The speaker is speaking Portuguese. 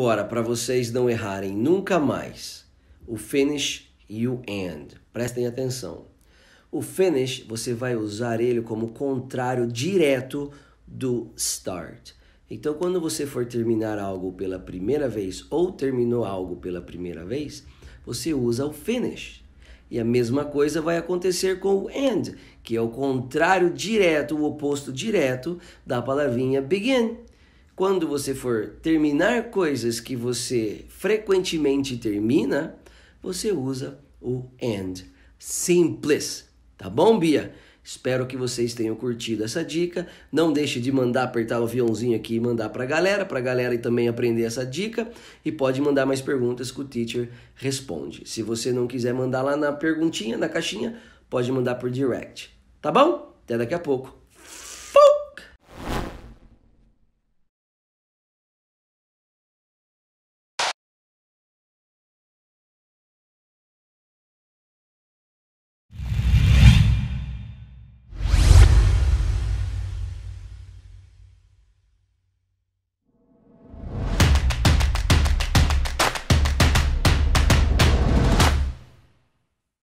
Agora, para vocês não errarem nunca mais, o finish e o end. Prestem atenção. O finish, você vai usar ele como contrário direto do start. Então, quando você for terminar algo pela primeira vez ou terminou algo pela primeira vez, você usa o finish. E a mesma coisa vai acontecer com o end, que é o contrário direto, o oposto direto da palavrinha begin quando você for terminar coisas que você frequentemente termina, você usa o and. Simples, tá bom, Bia? Espero que vocês tenham curtido essa dica. Não deixe de mandar apertar o aviãozinho aqui e mandar para a galera, para a galera também aprender essa dica. E pode mandar mais perguntas que o teacher responde. Se você não quiser mandar lá na perguntinha, na caixinha, pode mandar por direct. Tá bom? Até daqui a pouco.